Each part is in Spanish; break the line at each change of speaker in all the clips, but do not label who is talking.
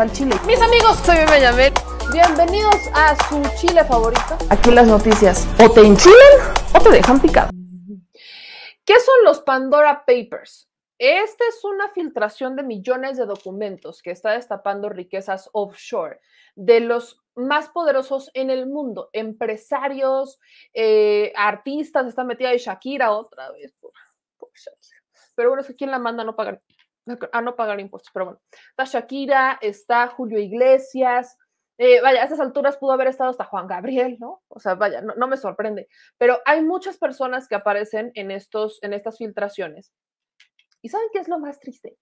al chile. Mis amigos, soy Benjamín. Bienvenidos a su chile favorito. Aquí las noticias. O te enchilan o te dejan picado. ¿Qué son los Pandora Papers? Esta es una filtración de millones de documentos que está destapando riquezas offshore de los más poderosos en el mundo, empresarios, eh, artistas, está metida de Shakira otra vez, Pero bueno, es que quien la manda no paga a no pagar impuestos, pero bueno, está Shakira, está Julio Iglesias, eh, vaya, a esas alturas pudo haber estado hasta Juan Gabriel, ¿no? O sea, vaya, no, me sorprende, pero hay muchas personas que aparecen en, estos, en estas filtraciones. ¿Y saben qué es lo más triste?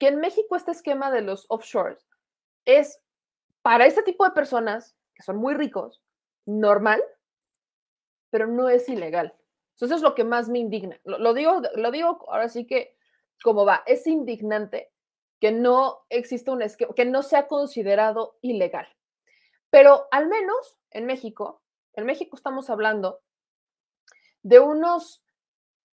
Que en México este esquema de los offshores es para este tipo de personas que son muy ricos, normal, pero no es ilegal. Entonces es lo que más me indigna. digo, lo digo ahora sí que cómo va. Es indignante que no exista un esquema, que no sea considerado ilegal. Pero al menos en México, en México estamos hablando de unos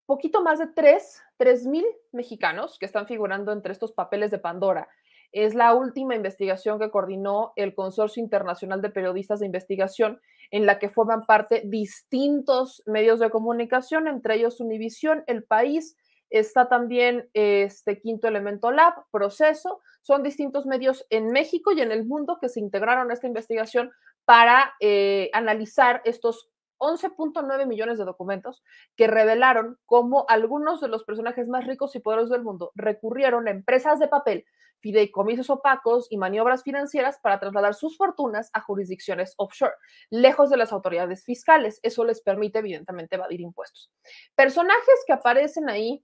poquito más de 3, mil mexicanos que están figurando entre estos papeles de Pandora. Es la última investigación que coordinó el Consorcio Internacional de Periodistas de Investigación, en la que forman parte distintos medios de comunicación, entre ellos Univisión, El País, está también este Quinto Elemento Lab, Proceso, son distintos medios en México y en el mundo que se integraron a esta investigación para eh, analizar estos 11.9 millones de documentos que revelaron cómo algunos de los personajes más ricos y poderosos del mundo recurrieron a empresas de papel, fideicomisos opacos y maniobras financieras para trasladar sus fortunas a jurisdicciones offshore, lejos de las autoridades fiscales. Eso les permite, evidentemente, evadir impuestos. Personajes que aparecen ahí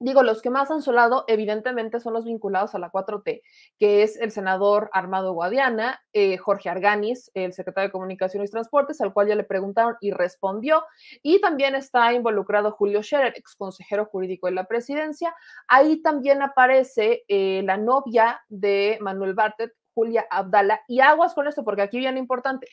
digo, los que más han solado, evidentemente, son los vinculados a la 4T, que es el senador Armado Guadiana, eh, Jorge Arganis, el secretario de Comunicaciones y Transportes, al cual ya le preguntaron y respondió. Y también está involucrado Julio Scherer, ex consejero jurídico de la presidencia. Ahí también aparece eh, la novia de Manuel Bartet, Julia Abdala. Y aguas con esto, porque aquí viene importante.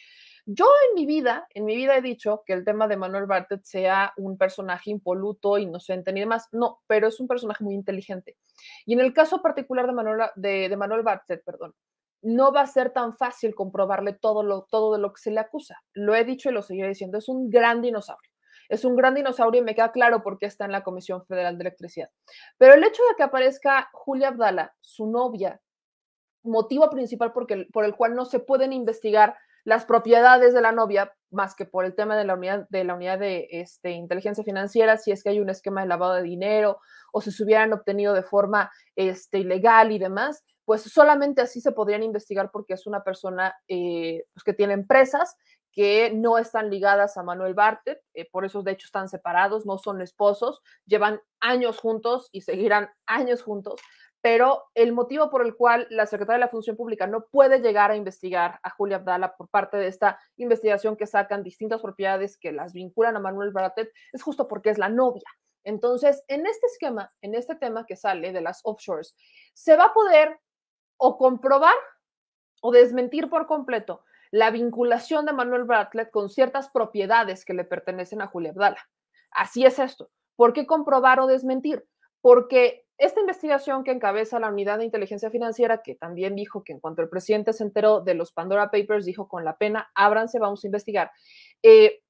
Yo en mi vida, en mi vida he dicho que el tema de Manuel Bartet sea un personaje impoluto, inocente ni demás. No, pero es un personaje muy inteligente. Y en el caso particular de Manuel, de, Manuel Bartet, perdón, no va a ser tan fácil comprobarle todo, lo, todo de lo que se le acusa. Lo he dicho y lo seguiré diciendo, es un gran dinosaurio. Es un gran dinosaurio y me queda claro por qué está en la Comisión Federal de Electricidad. Pero el hecho de que aparezca Julia Abdala, su novia, motivo principal por el cual no se pueden investigar las propiedades de la novia, más que por el tema de la unidad de, la unidad de este, inteligencia financiera, si es que hay un esquema de lavado de dinero o si se hubieran obtenido de forma este, ilegal y demás, pues solamente así se podrían investigar porque es una persona eh, pues que tiene empresas que no están ligadas a Manuel Bartet, eh, por eso de hecho están separados, no son esposos, llevan años juntos y seguirán años juntos, pero el motivo por el cual la Secretaría de la Función Pública no puede llegar a investigar a Julia Abdala por parte de esta investigación que sacan distintas propiedades que las vinculan a Manuel Baratet es justo porque es la novia. Entonces, en este esquema, en este tema que sale de las offshores, se va a poder o comprobar o desmentir por completo la vinculación de Manuel Bratlet con ciertas propiedades que le pertenecen a Julia Abdala. Así es esto. ¿Por qué comprobar o desmentir? porque esta investigación que encabeza la Unidad de Inteligencia Financiera, que también dijo que en cuanto el presidente se enteró de los Pandora Papers, dijo con la pena, ábranse, vamos a investigar, eh,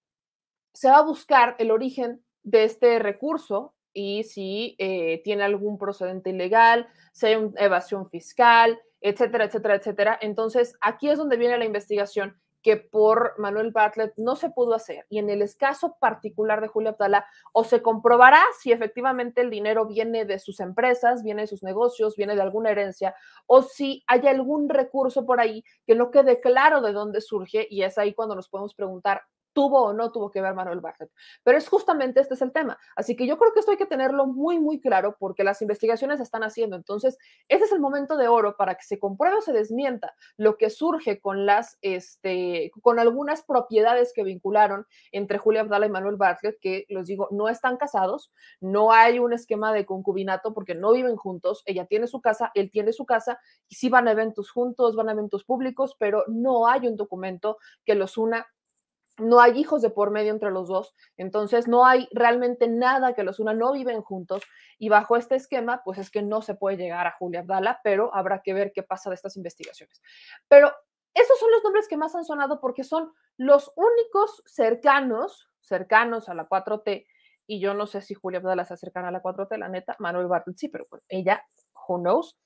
se va a buscar el origen de este recurso y si eh, tiene algún procedente ilegal, si hay una evasión fiscal, etcétera, etcétera, etcétera. Entonces, aquí es donde viene la investigación que por Manuel Bartlett no se pudo hacer. Y en el escaso particular de Julio Abdala, o se comprobará si efectivamente el dinero viene de sus empresas, viene de sus negocios, viene de alguna herencia, o si hay algún recurso por ahí que no quede claro de dónde surge. Y es ahí cuando nos podemos preguntar tuvo o no tuvo que ver Manuel Bartlett. Pero es justamente este es el tema. Así que yo creo que esto hay que tenerlo muy, muy claro porque las investigaciones se están haciendo. Entonces, ese es el momento de oro para que se compruebe o se desmienta lo que surge con las, este, con algunas propiedades que vincularon entre Julia Abdala y Manuel Bartlett, que los digo, no están casados, no hay un esquema de concubinato porque no viven juntos, ella tiene su casa, él tiene su casa, y sí van a eventos juntos, van a eventos públicos, pero no hay un documento que los una no hay hijos de por medio entre los dos, entonces no hay realmente nada que los una, no viven juntos y bajo este esquema, pues es que no se puede llegar a Julia Abdala, pero habrá que ver qué pasa de estas investigaciones. Pero esos son los nombres que más han sonado porque son los únicos cercanos, cercanos a la 4T, y yo no sé si Julia Abdala se cercana a la 4T, la neta, Manuel Bartlett sí, pero ella, who knows.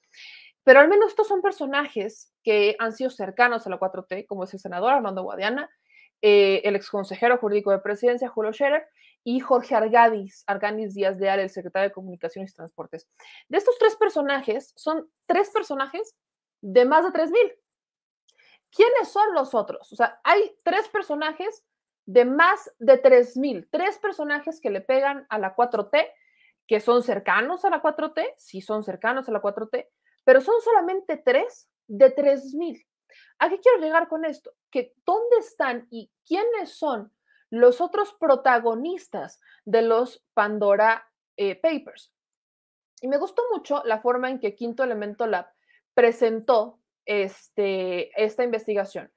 Pero al menos estos son personajes que han sido cercanos a la 4T, como es el senador Armando Guadiana, eh, el consejero jurídico de presidencia, Julio Scherer, y Jorge Argadis, Argadis Díaz Al el secretario de Comunicaciones y Transportes. De estos tres personajes, son tres personajes de más de 3.000. ¿Quiénes son los otros? O sea, hay tres personajes de más de mil tres personajes que le pegan a la 4T, que son cercanos a la 4T, sí son cercanos a la 4T, pero son solamente tres de 3.000. ¿A qué quiero llegar con esto? Que dónde están y quiénes son los otros protagonistas de los Pandora eh, Papers. Y me gustó mucho la forma en que Quinto Elemento Lab presentó este, esta investigación,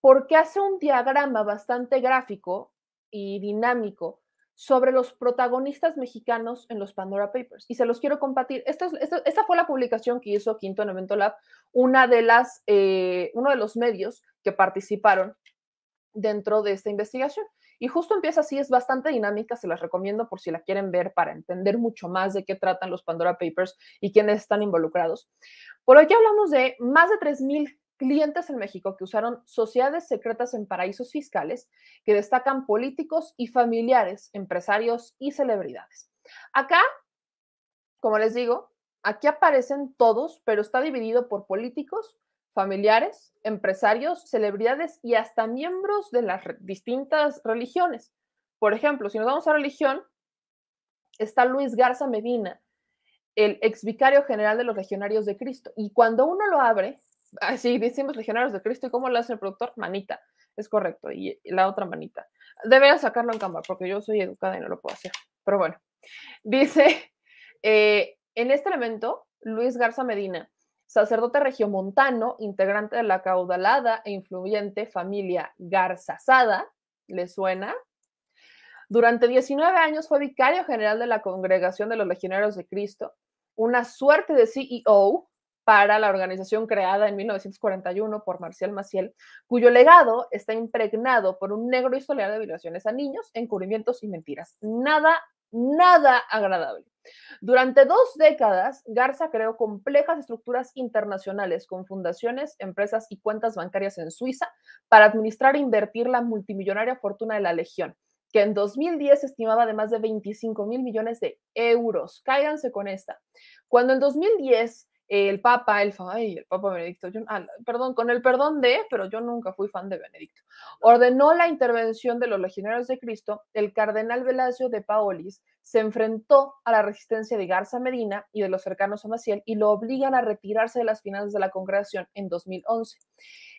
porque hace un diagrama bastante gráfico y dinámico sobre los protagonistas mexicanos en los Pandora Papers. Y se los quiero compartir. Esta, esta, fue la publicación que hizo Quinto en Evento Lab, una de las, eh, uno de los medios que participaron dentro de esta investigación. Y justo empieza así, es bastante dinámica, se las recomiendo por si la quieren ver para entender mucho más de qué tratan los Pandora Papers y quiénes están involucrados. Por aquí hablamos de más de 3.000 clientes en México que usaron sociedades secretas en paraísos fiscales que destacan políticos y familiares, empresarios y celebridades. Acá, como les digo, aquí aparecen todos, pero está dividido por políticos, familiares, empresarios, celebridades y hasta miembros de las distintas religiones. Por ejemplo, si nos vamos a religión, está Luis Garza Medina, el ex vicario general de los legionarios de Cristo. Y cuando uno lo abre, así ah, decimos legionarios de Cristo, ¿y cómo lo hace el productor? Manita, es correcto, y la otra manita. Debería sacarlo en cámara, porque yo soy educada y no lo puedo hacer, pero bueno. Dice, eh, en este elemento, Luis Garza Medina, sacerdote regiomontano, integrante de la caudalada e influyente familia Garzazada, ¿le suena? Durante 19 años fue vicario general de la Congregación de los Legionarios de Cristo, una suerte de CEO para la organización creada en 1941 por Marcial Maciel, cuyo legado está impregnado por un negro historial de violaciones a niños, encubrimientos y mentiras. Nada, nada agradable. Durante dos décadas, Garza creó complejas estructuras internacionales con fundaciones, empresas y cuentas bancarias en Suiza para administrar e invertir la multimillonaria fortuna de la Legión que en 2010 estimaba de más de 25 mil millones de euros. Cáiganse con esta. Cuando en 2010 el Papa, el, el Papa Benedicto, ah, perdón, con el perdón de, pero yo nunca fui fan de Benedicto, ordenó la intervención de los legionarios de Cristo, el cardenal Velasio de Paolis se enfrentó a la resistencia de Garza Medina y de los cercanos a Maciel y lo obligan a retirarse de las finanzas de la congregación en 2011.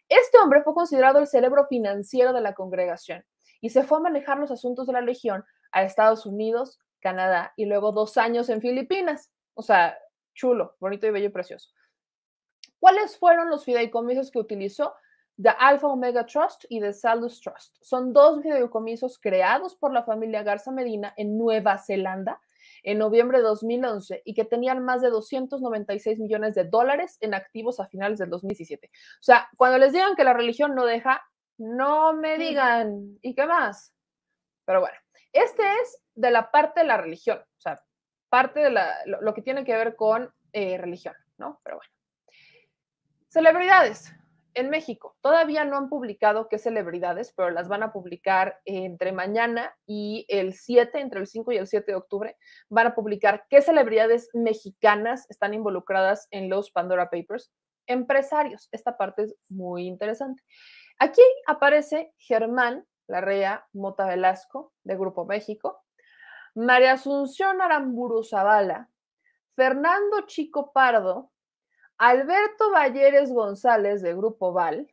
Este hombre fue considerado el cerebro financiero de la congregación y se fue a manejar los asuntos de la legión a Estados Unidos, Canadá y luego dos años en Filipinas. O sea, chulo, bonito y bello y precioso. ¿Cuáles fueron los fideicomisos que utilizó? The Alpha Omega Trust y The Salus Trust. Son dos fideicomisos creados por la familia Garza Medina en Nueva Zelanda en noviembre de 2011 y que tenían más de 296 millones de dólares en activos a finales del 2017. O sea, cuando les digan que la religión no deja, no me digan. ¿Y qué más? Pero bueno, este es de la parte de la religión. O sea, parte de lo, que tiene que ver con eh, religión, ¿no? Pero bueno. Celebridades. En México todavía no han publicado qué celebridades, pero las van a publicar entre mañana y el 7, entre el 5 y el 7 de octubre, van a publicar qué celebridades mexicanas están involucradas en los Pandora Papers. Empresarios, esta parte es muy interesante. Aquí aparece Germán Larrea Mota Velasco de Grupo México, María Asunción Aramburu Zavala, Fernando Chico Pardo, Alberto Valleres González de Grupo Val,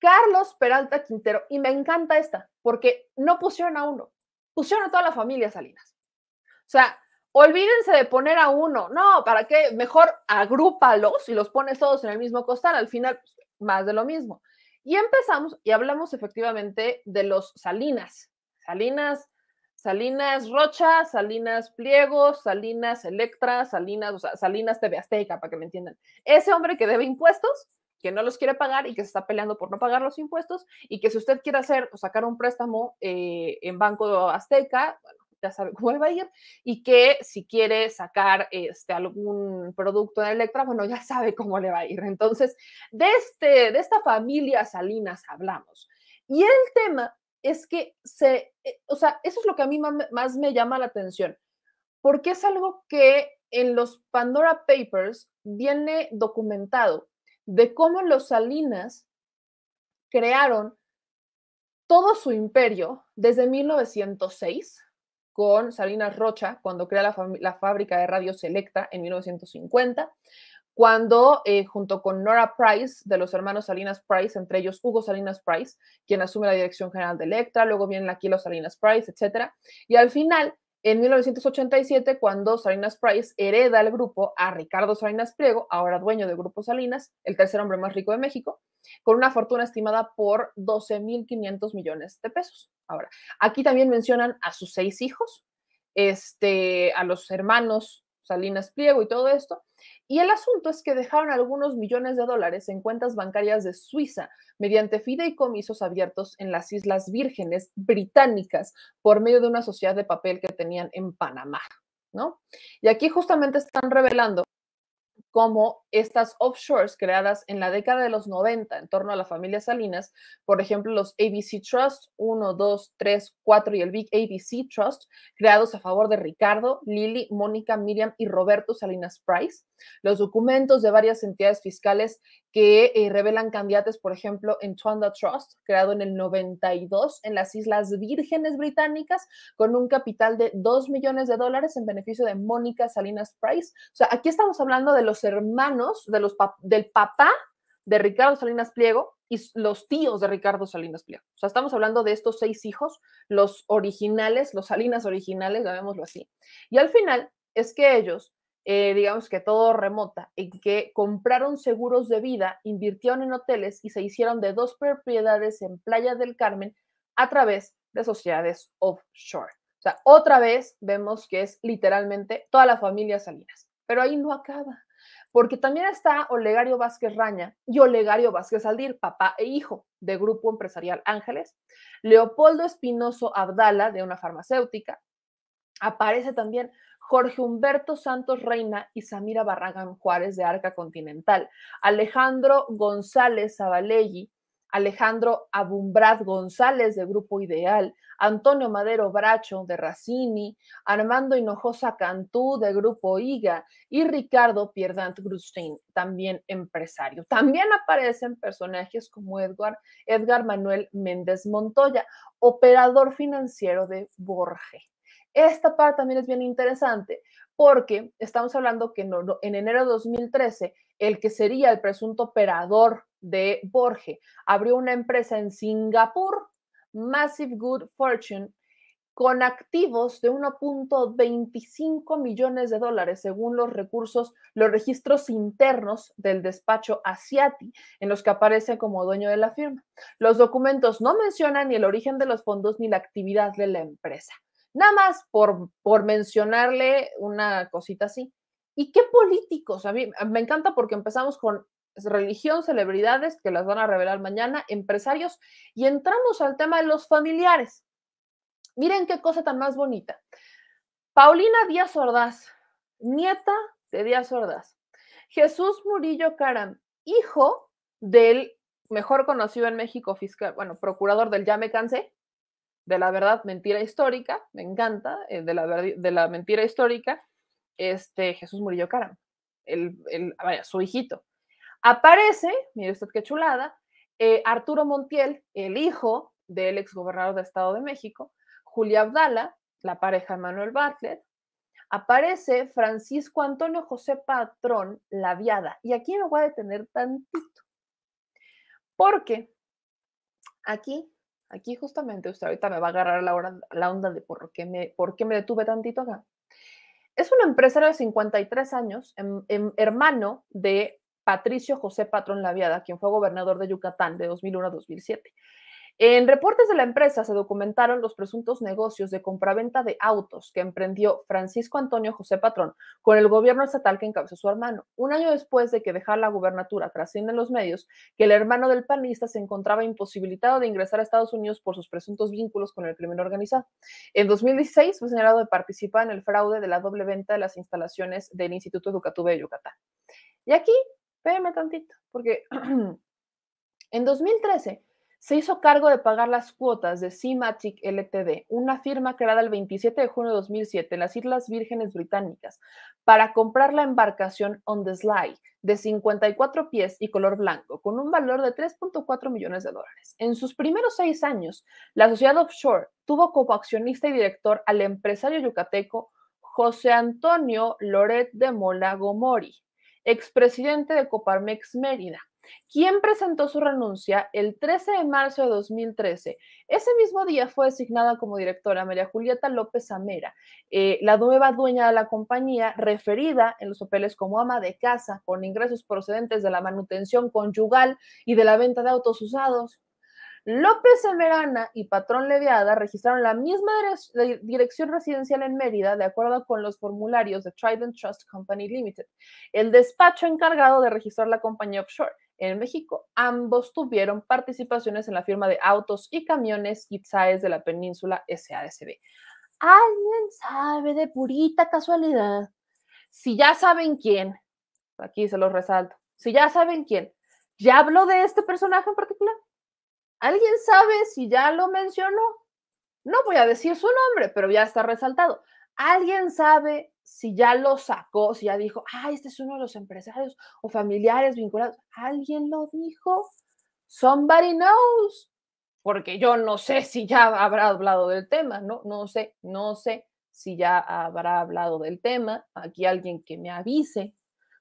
Carlos Peralta Quintero, y me encanta esta, porque no pusieron a uno, pusieron a toda la familia Salinas. O sea, olvídense de poner a uno, no, ¿para qué? Mejor agrúpalos y los pones todos en el mismo costal, al final pues, más de lo mismo. Y empezamos y hablamos efectivamente de los Salinas, Salinas Salinas Rocha, Salinas Pliegos, Salinas Electra, Salinas, o sea, Salinas TV Azteca, para que me entiendan. Ese hombre que debe impuestos, que no los quiere pagar y que se está peleando por no pagar los impuestos, y que si usted quiere hacer o pues, sacar un préstamo eh, en Banco Azteca, bueno, ya sabe cómo le va a ir, y que si quiere sacar este, algún producto de Electra, bueno, ya sabe cómo le va a ir. Entonces, de, este, de esta familia Salinas hablamos. Y el tema es que se, eh, o sea, eso es lo que a mí más, me llama la atención, porque es algo que en los Pandora Papers viene documentado de cómo los Salinas crearon todo su imperio desde 1906 con Salinas Rocha, cuando crea la, la, fábrica de radio Selecta en 1950, cuando eh, junto con Nora Price, de los hermanos Salinas Price, entre ellos Hugo Salinas Price, quien asume la dirección general de Electra, luego vienen aquí los Salinas Price, etc. Y al final, en 1987, cuando Salinas Price hereda el grupo a Ricardo Salinas Pliego, ahora dueño del Grupo Salinas, el tercer hombre más rico de México, con una fortuna estimada por 12.500 millones de pesos. Ahora, aquí también mencionan a sus seis hijos, este, a los hermanos Salinas Pliego y todo esto, y el asunto es que dejaron algunos millones de dólares en cuentas bancarias de Suiza mediante fideicomisos abiertos en las Islas Vírgenes británicas por medio de una sociedad de papel que tenían en Panamá, ¿no? Y aquí justamente están revelando cómo estas offshores creadas en la década de los 90 en torno a la familia Salinas, por ejemplo, los ABC Trust 1, 2, 3, 4 y el Big ABC Trust, creados a favor de Ricardo, Lili, Mónica, Miriam y Roberto Salinas Price, los documentos de varias entidades fiscales que eh, revelan candidatos, por ejemplo, en Twanda Trust, creado en el 92 en las Islas Vírgenes Británicas, con un capital de 2 millones de dólares en beneficio de Mónica Salinas Price. O sea, aquí estamos hablando de los hermanos, de los del papá de Ricardo Salinas Pliego y los tíos de Ricardo Salinas Pliego. O sea, estamos hablando de estos seis hijos, los originales, los Salinas originales, llamémoslo así. Y al final es que ellos eh, digamos que todo remota, en que compraron seguros de vida, invirtieron en hoteles y se hicieron de dos propiedades en Playa del Carmen a través de sociedades offshore. O sea, otra vez vemos que es literalmente toda la familia Salinas. Pero ahí no acaba, porque también está Olegario Vázquez Raña y Olegario Vázquez Aldir, papá e hijo de Grupo Empresarial Ángeles, Leopoldo Espinoso Abdala, de una farmacéutica, aparece también Jorge Humberto Santos Reina y Samira Barragán Juárez de Arca Continental, Alejandro González Zabalegui, Alejandro Abumbrad González de Grupo Ideal, Antonio Madero Bracho de Racini, Armando Hinojosa Cantú de Grupo IGA y Ricardo Pierdant Grustein, también empresario. También aparecen personajes como Edgar, Edgar Manuel Méndez Montoya, operador financiero de Borges. Esta parte también es bien interesante porque estamos hablando que en enero de 2013 el que sería el presunto operador de Borge abrió una empresa en Singapur, Massive Good Fortune, con activos de 1.25 millones de dólares, según los recursos, los registros internos del despacho Asiati, en los que aparece como dueño de la firma. Los documentos no mencionan ni el origen de los fondos ni la actividad de la empresa. Nada más por, por mencionarle una cosita así. ¿Y qué políticos? A mí me encanta porque empezamos con religión, celebridades, que las van a revelar mañana, empresarios, y entramos al tema de los familiares. Miren qué cosa tan más bonita. Paulina Díaz Ordaz, nieta de Díaz Ordaz. Jesús Murillo Caram, hijo del mejor conocido en México fiscal, bueno, procurador del ya me cansé, de la verdad, mentira histórica, me encanta, eh, de, la, de la mentira histórica, este, Jesús Murillo Caram, el, su hijito. Aparece, mire usted qué chulada, eh, Arturo Montiel, el hijo del exgobernador de Estado de México, Julia Abdala, la pareja de Manuel Bartlett, aparece Francisco Antonio José Patrón la viada. Y aquí me voy a detener tantito, porque aquí Aquí justamente usted ahorita me va a agarrar la, onda de por qué, me, por qué me detuve tantito acá. Es una empresario de 53 años, em, em, hermano de Patricio José Patrón Laviada, quien fue gobernador de Yucatán de 2001 a 2007. En reportes de la empresa se documentaron los presuntos negocios de compraventa de autos que emprendió Francisco Antonio José Patrón con el gobierno estatal que encabezó su hermano. Un año después de que dejara la gubernatura, trascienden los medios que el hermano del panista se encontraba imposibilitado de ingresar a Estados Unidos por sus presuntos vínculos con el crimen organizado. En 2016 fue señalado de participar en el fraude de la doble venta de las instalaciones del Instituto Educativo de Yucatán. Y aquí, espérame tantito, porque en 2013 se hizo cargo de pagar las cuotas de C-MATIC Ltd, una firma creada el 27 de junio de 2007 en las Islas Vírgenes Británicas, para comprar la embarcación On the Sly de 54 pies y color blanco, con un valor de 3.4 millones de dólares. En sus primeros seis años, la sociedad offshore tuvo como accionista y director al empresario yucateco José Antonio Loret de Mola Gomori, expresidente de Coparmex Mérida quien presentó su renuncia el 13 de marzo de 2013. Ese mismo día fue designada como directora María Julieta López Amera, eh, la nueva dueña de la compañía, referida en los papeles como ama de casa, con ingresos procedentes de la manutención conyugal y de la venta de autos usados. López Amerana y Patrón Leviada registraron la misma dirección residencial en Mérida de acuerdo con los formularios de Trident Trust Company Limited, el despacho encargado de registrar la compañía offshore en México. Ambos tuvieron participaciones en la firma de autos y camiones Itzaes de la península S.A.S.B. ¿Alguien sabe de purita casualidad? Si ya saben quién, aquí se los resalto, si ya saben quién, ¿ya habló de este personaje en particular? ¿Alguien sabe si ya lo mencionó? No voy a decir su nombre, pero ya está resaltado. ¿Alguien sabe si ya lo sacó, si ya dijo, ah, este es uno de los empresarios o familiares vinculados, alguien lo dijo, somebody knows, porque yo no sé si ya habrá hablado del tema, ¿no? No sé, no sé si ya habrá hablado del tema, aquí alguien que me avise,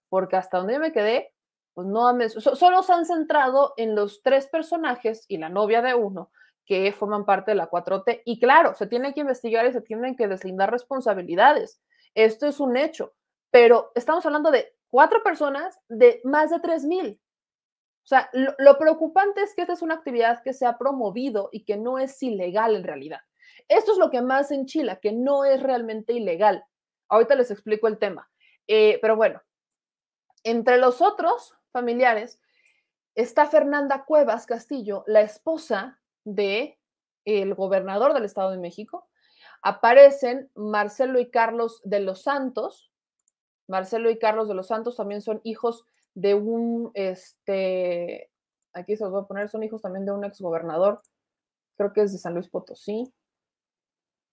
porque hasta donde me quedé, pues no me, solo se han centrado en los tres personajes y la novia de uno que forman parte de la 4T. Y claro, se tienen que investigar y se tienen que deslindar responsabilidades esto es un hecho, pero estamos hablando de cuatro personas de más de 3.000. O sea, lo, preocupante es que esta es una actividad que se ha promovido y que no es ilegal en realidad. Esto es lo que más en Chile, que no es realmente ilegal. Ahorita les explico el tema. Eh, pero bueno, entre los otros familiares está Fernanda Cuevas Castillo, la esposa de el gobernador del Estado de México, aparecen Marcelo y Carlos de los Santos. Marcelo y Carlos de los Santos también son hijos de un, este, aquí se los voy a poner, son hijos también de un exgobernador, creo que es de San Luis Potosí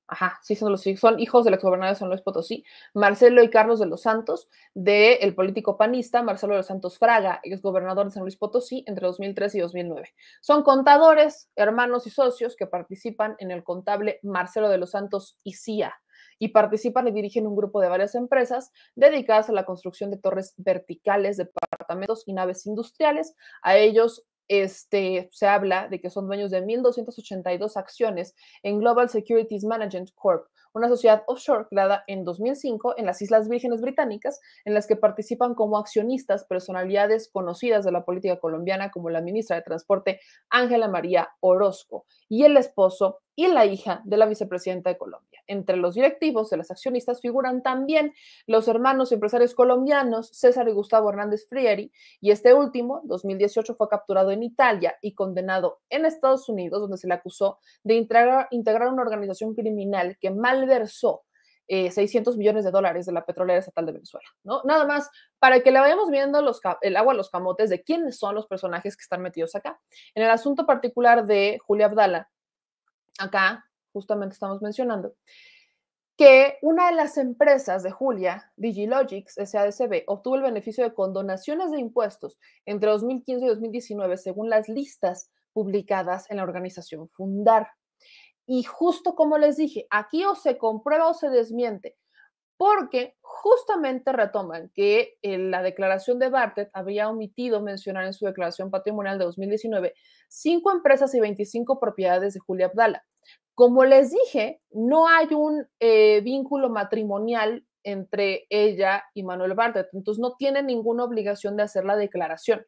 ajá, sí son los hijos del exgobernador de San Luis Potosí, Marcelo y Carlos de los Santos, del político panista Marcelo de los Santos Fraga, exgobernador de San Luis Potosí entre 2003 y 2009. Son contadores, hermanos y socios que participan en el contable Marcelo de los Santos y CIA y participan y dirigen un grupo de varias empresas dedicadas a la construcción de torres verticales, departamentos y naves industriales. A ellos este, se habla de que son dueños de 1.282 acciones en Global Securities Management Corp, una sociedad offshore creada en 2005 en las Islas Vírgenes Británicas, en las que participan como accionistas personalidades conocidas de la política colombiana como la ministra de Transporte Ángela María Orozco y el esposo y la hija de la vicepresidenta de Colombia. Entre los directivos de las accionistas figuran también los hermanos empresarios colombianos César y Gustavo Hernández Frieri, y este último, 2018, fue capturado en Italia y condenado en Estados Unidos, donde se le acusó de integrar, una organización criminal que malversó 600 eh, millones de dólares de la petrolera estatal de Venezuela, ¿no? Nada más para que le vayamos viendo los, el agua los camotes de quiénes son los personajes que están metidos acá. En el asunto particular de Julia Abdala, acá justamente estamos mencionando, que una de las empresas de Julia, Digilogics SADCB, obtuvo el beneficio de condonaciones de impuestos entre 2015 y 2019, según las listas publicadas en la organización Fundar. Y justo como les dije, aquí o se comprueba o se desmiente porque justamente retoman que en eh, la declaración de Bartlett había omitido mencionar en su declaración patrimonial de 2019 cinco empresas y 25 propiedades de Julia Abdala. Como les dije, no hay un eh, vínculo matrimonial entre ella y Manuel Bartlett, entonces no tiene ninguna obligación de hacer la declaración.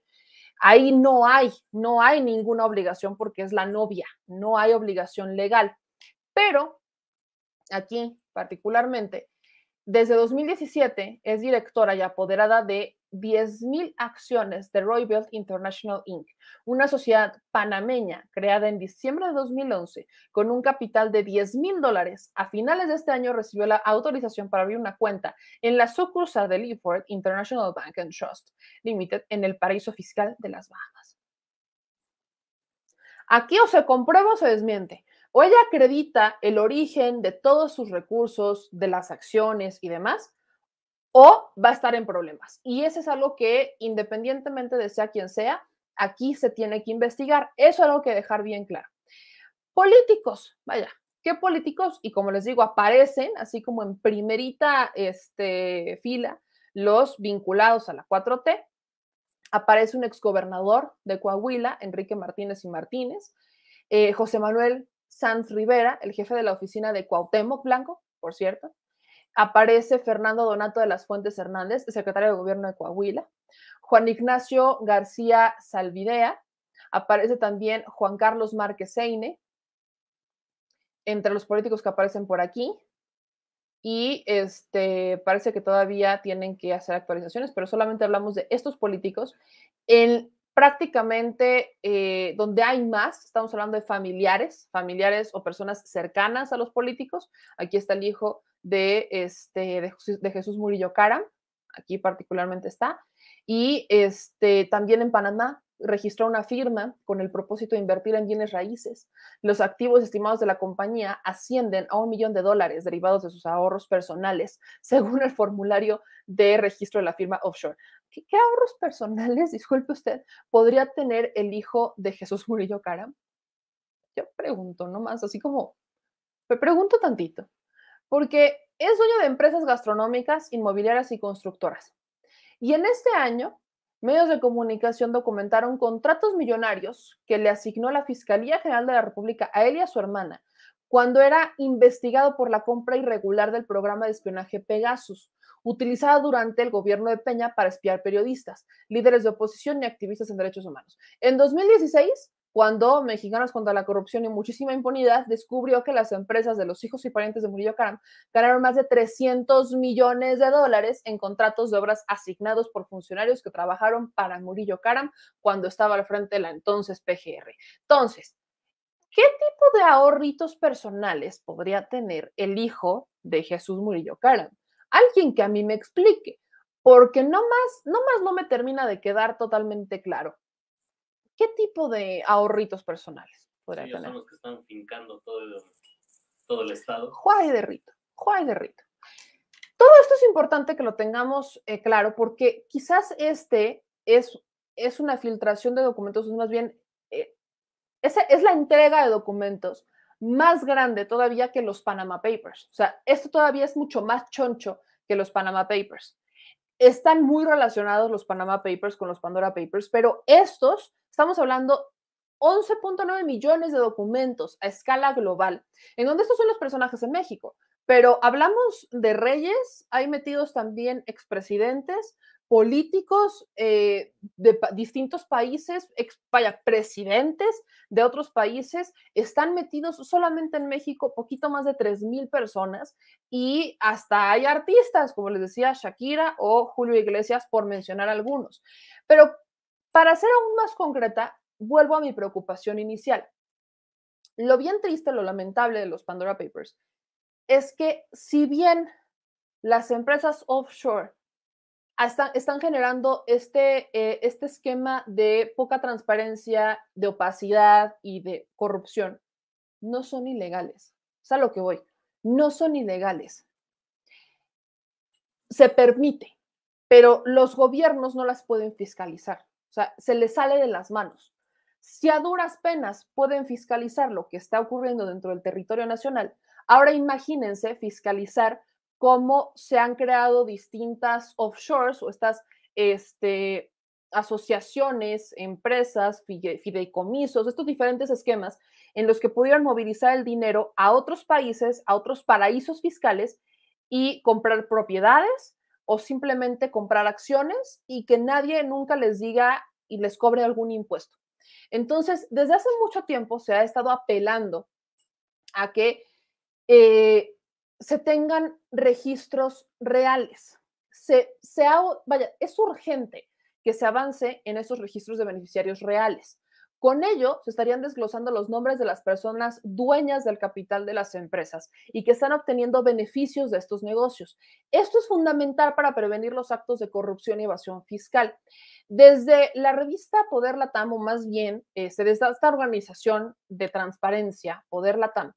Ahí no hay, no hay ninguna obligación porque es la novia, no hay obligación legal. Pero aquí particularmente, desde 2017 es directora y apoderada de 10.000 acciones de Roybelt International Inc., una sociedad panameña creada en diciembre de 2011 con un capital de 10.000 dólares. A finales de este año recibió la autorización para abrir una cuenta en la sucursal de Leaford International Bank and Trust Limited en el paraíso fiscal de las Bahamas. Aquí o se comprueba o se desmiente o ella acredita el origen de todos sus recursos, de las acciones y demás, o va a estar en problemas. Y eso es algo que, independientemente de sea quien sea, aquí se tiene que investigar. Eso es algo que dejar bien claro. Políticos, vaya, ¿qué políticos? Y como les digo, aparecen así como en primerita este, fila los vinculados a la 4T. Aparece un exgobernador de Coahuila, Enrique Martínez y Martínez, eh, José Manuel Sanz Rivera, el jefe de la oficina de Cuauhtémoc Blanco, por cierto. Aparece Fernando Donato de las Fuentes Hernández, secretario de Gobierno de Coahuila. Juan Ignacio García Salvidea. Aparece también Juan Carlos Márquez Zeyne, Entre los políticos que aparecen por aquí. Y este, parece que todavía tienen que hacer actualizaciones, pero solamente hablamos de estos políticos. En prácticamente eh, donde hay más, estamos hablando de familiares, familiares o personas cercanas a los políticos. Aquí está el hijo de, este, Jesús Murillo Cara, aquí particularmente está, y este, también en Panamá, registró una firma con el propósito de invertir en bienes raíces. Los activos estimados de la compañía ascienden a un millón de dólares derivados de sus ahorros personales, según el formulario de registro de la firma offshore. ¿Qué, ahorros personales, disculpe usted, podría tener el hijo de Jesús Murillo Cara? Yo pregunto nomás, así como, me pregunto tantito, porque es dueño de empresas gastronómicas, inmobiliarias y constructoras. Y en este año medios de comunicación documentaron contratos millonarios que le asignó la Fiscalía General de la República a él y a su hermana cuando era investigado por la compra irregular del programa de espionaje Pegasus, utilizada durante el gobierno de Peña para espiar periodistas, líderes de oposición y activistas en derechos humanos. En 2016, cuando Mexicanos contra la Corrupción y Muchísima Impunidad descubrió que las empresas de los hijos y parientes de Murillo Karam ganaron más de 300 millones de dólares en contratos de obras asignados por funcionarios que trabajaron para Murillo Karam cuando estaba al frente de la entonces PGR. Entonces, ¿qué tipo de ahorritos personales podría tener el hijo de Jesús Murillo Karam? Alguien que a mí me explique, porque no más, no más no me termina de quedar totalmente claro. ¿Qué tipo de ahorritos personales podría Son los que están fincando todo el, estado. Juárez de rito, Juárez de rito. Todo esto es importante que lo tengamos eh, claro porque quizás este es, es una filtración de documentos, es más bien, eh, esa es la entrega de documentos más grande todavía que los Panama Papers. O sea, esto todavía es mucho más choncho que los Panama Papers. Están muy relacionados los Panama Papers con los Pandora Papers, pero estos Estamos hablando 11.9 millones de documentos a escala global, en donde estos son los personajes en México. Pero hablamos de reyes, hay metidos también expresidentes, políticos eh, de distintos países, ex vaya, presidentes de otros países, están metidos solamente en México, poquito más de 3.000 personas, y hasta hay artistas, como les decía, Shakira o Julio Iglesias, por mencionar algunos. Pero para ser aún más concreta, vuelvo a mi preocupación inicial. Lo bien triste, lo lamentable de los Pandora Papers es que si bien las empresas offshore están, generando este, eh, este esquema de poca transparencia, de opacidad y de corrupción, no son ilegales. Es a lo que voy. No son ilegales. Se permite, pero los gobiernos no las pueden fiscalizar sea, se les sale de las manos. Si a duras penas pueden fiscalizar lo que está ocurriendo dentro del territorio nacional, ahora imagínense fiscalizar cómo se han creado distintas offshores o estas este, asociaciones, empresas, fideicomisos, estos diferentes esquemas en los que pudieran movilizar el dinero a otros países, a otros paraísos fiscales y comprar propiedades, o simplemente comprar acciones y que nadie nunca les diga y les cobre algún impuesto. Entonces, desde hace mucho tiempo se ha estado apelando a que eh, se tengan registros reales. Se, vaya, es urgente que se avance en esos registros de beneficiarios reales. Con ello, se estarían desglosando los nombres de las personas dueñas del capital de las empresas y que están obteniendo beneficios de estos negocios. Esto es fundamental para prevenir los actos de corrupción y evasión fiscal. Desde la revista Poder Latam, o más bien este, desde esta organización de transparencia, Poder Latam,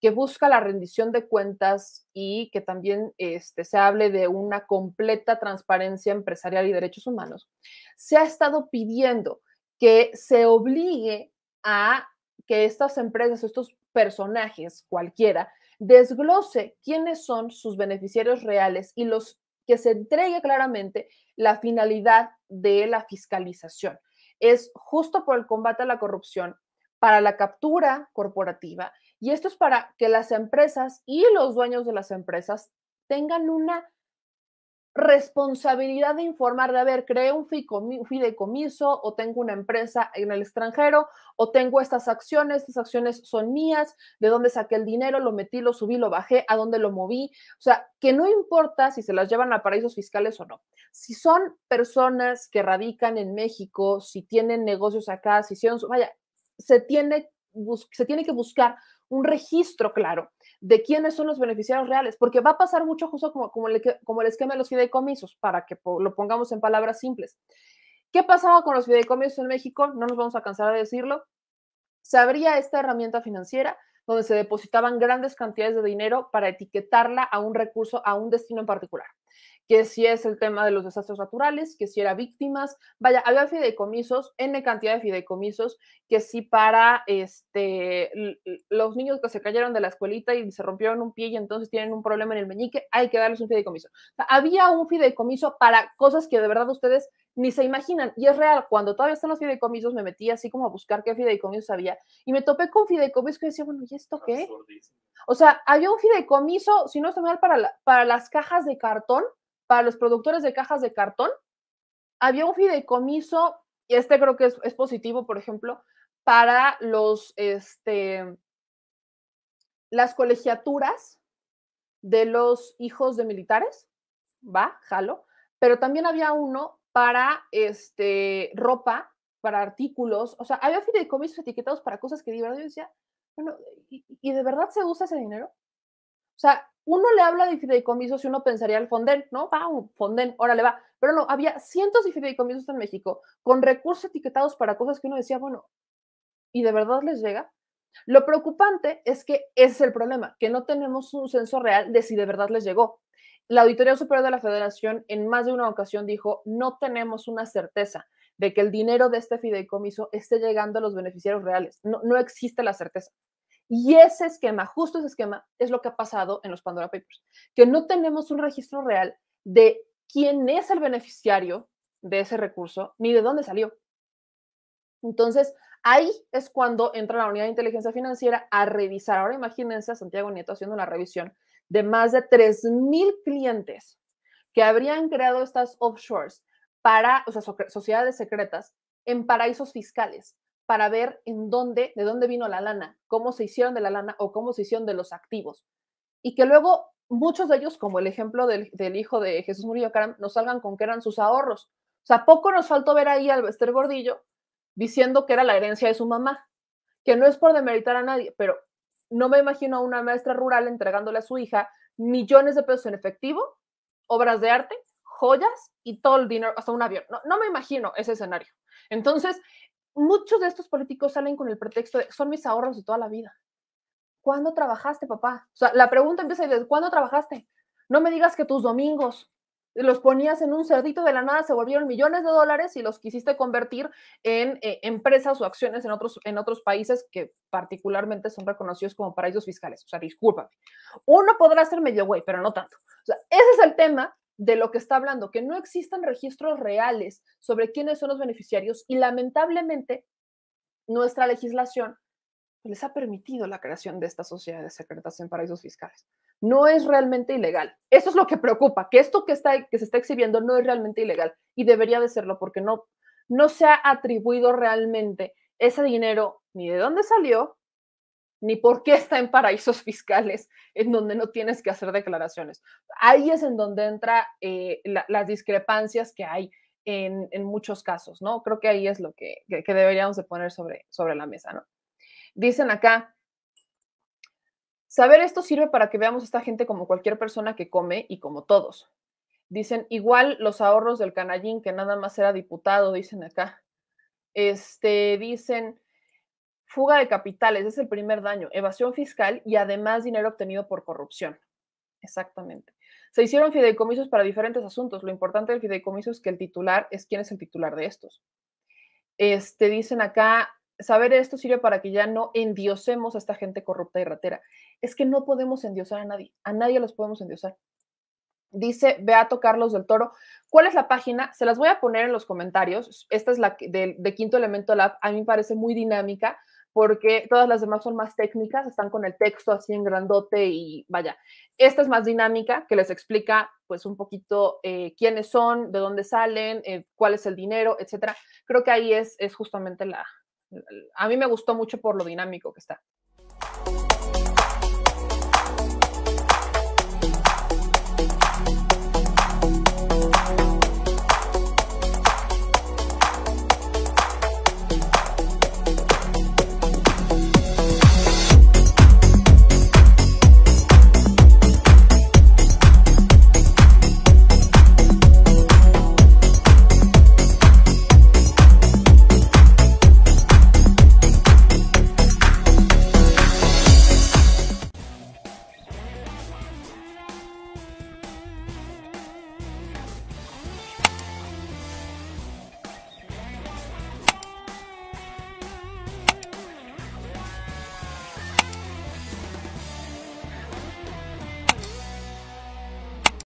que busca la rendición de cuentas y que también este, se hable de una completa transparencia empresarial y derechos humanos, se ha estado pidiendo que se obligue a que estas empresas, estos personajes, cualquiera, desglose quiénes son sus beneficiarios reales y los que se entregue claramente la finalidad de la fiscalización. Es justo por el combate a la corrupción, para la captura corporativa, y esto es para que las empresas y los dueños de las empresas tengan una responsabilidad de informar de, haber creé un fideicomiso o tengo una empresa en el extranjero o tengo estas acciones, estas acciones son mías, de dónde saqué el dinero, lo metí, lo subí, lo bajé, a dónde lo moví. O sea, que no importa si se las llevan a paraísos fiscales o no. Si son personas que radican en México, si tienen negocios acá, si hicieron, vaya, se tiene, se tiene que buscar un registro claro de quiénes son los beneficiarios reales, porque va a pasar mucho justo como, como, el, el esquema de los fideicomisos, para que lo pongamos en palabras simples. ¿Qué pasaba con los fideicomisos en México? No nos vamos a cansar de decirlo. Se abría esta herramienta financiera donde se depositaban grandes cantidades de dinero para etiquetarla a un recurso, a un destino en particular que si es el tema de los desastres naturales, que si era víctimas, vaya, había fideicomisos, N cantidad de fideicomisos, que si para este, los niños que se cayeron de la escuelita y se rompieron un pie y entonces tienen un problema en el meñique, hay que darles un fideicomiso. O sea, había un fideicomiso para cosas que de verdad ustedes ni se imaginan. Y es real, cuando todavía están los fideicomisos, me metí así como a buscar qué fideicomisos había y me topé con fideicomisos que decía, bueno, ¿y esto qué? O sea, había un fideicomiso, si no es mal, para, para las cajas de cartón para los productores de cajas de cartón. Había un fideicomiso, y este creo que es, positivo, por ejemplo, para los, este, las colegiaturas de los hijos de militares, va, jalo, pero también había uno para este, ropa, para artículos, o sea, había fideicomisos etiquetados para cosas que de verdad yo decía, bueno, ¿y, ¿y, de verdad se usa ese dinero? O sea, uno le habla de fideicomisos y uno pensaría al Fonden, ¿no? Va, Fonden, órale, va. Pero no, había cientos de fideicomisos en México con recursos etiquetados para cosas que uno decía, bueno, ¿y de verdad les llega? Lo preocupante es que ese es el problema, que no tenemos un censo real de si de verdad les llegó. La Auditoría Superior de la Federación en más de una ocasión dijo, no tenemos una certeza de que el dinero de este fideicomiso esté llegando a los beneficiarios reales. No, no existe la certeza. Y ese esquema, justo ese esquema, es lo que ha pasado en los Pandora Papers, que no tenemos un registro real de quién es el beneficiario de ese recurso ni de dónde salió. Entonces, ahí es cuando entra la unidad de inteligencia financiera a revisar. Ahora imagínense a Santiago Nieto haciendo una revisión de más de 3.000 clientes que habrían creado estas offshores para, o sea, sociedades secretas en paraísos fiscales para ver en dónde, de dónde vino la lana, cómo se hicieron de la lana o cómo se hicieron de los activos. Y que luego muchos de ellos, como el ejemplo del, hijo de Jesús Murillo Caram, nos salgan con que eran sus ahorros. O sea, poco nos faltó ver ahí al Bester Gordillo diciendo que era la herencia de su mamá, que no es por demeritar a nadie, pero no me imagino a una maestra rural entregándole a su hija millones de pesos en efectivo, obras de arte, joyas y todo el dinero, hasta un avión. No, no me imagino ese escenario. Entonces, muchos de estos políticos salen con el pretexto de son mis ahorros de toda la vida. ¿Cuándo trabajaste, papá? O sea, la pregunta empieza desde ¿cuándo trabajaste? No me digas que tus domingos los ponías en un cerdito de la nada, se volvieron millones de dólares y los quisiste convertir en eh, empresas o acciones en otros, en otros países que particularmente son reconocidos como paraísos fiscales. O sea, discúlpame. Uno podrá ser medio güey, pero no tanto. O sea, ese es el tema de lo que está hablando, que no existan registros reales sobre quiénes son los beneficiarios y lamentablemente nuestra legislación pues, les ha permitido la creación de estas sociedades secretas en paraísos fiscales. No es realmente ilegal. Eso es lo que preocupa, que esto que, está, que se está exhibiendo no es realmente ilegal y debería de serlo porque no, no se ha atribuido realmente ese dinero ni de dónde salió, ni por qué está en paraísos fiscales en donde no tienes que hacer declaraciones. Ahí es en donde entran eh, las discrepancias que hay en, muchos casos, ¿no? Creo que ahí es lo que, deberíamos de poner sobre, sobre la mesa, ¿no? Dicen acá, saber esto sirve para que veamos a esta gente como cualquier persona que come y como todos. Dicen, igual los ahorros del canallín que nada más era diputado, dicen acá. Este, dicen, Fuga de capitales es el primer daño, evasión fiscal y además dinero obtenido por corrupción. Exactamente. Se hicieron fideicomisos para diferentes asuntos. Lo importante del fideicomiso es que el titular es quién es el titular de estos. Este, dicen acá, saber esto sirve para que ya no endiosemos a esta gente corrupta y ratera. Es que no podemos endiosar a nadie, a nadie los podemos endiosar. Dice Beato Carlos del Toro, ¿cuál es la página? Se las voy a poner en los comentarios. Esta es la de, de Quinto Elemento Lab, a mí me parece muy dinámica porque todas las demás son más técnicas, están con el texto así en grandote y vaya. Esta es más dinámica, que les explica pues un poquito eh, quiénes son, de dónde salen, eh, cuál es el dinero, etcétera. Creo que ahí es, es justamente la... A mí me gustó mucho por lo dinámico que está.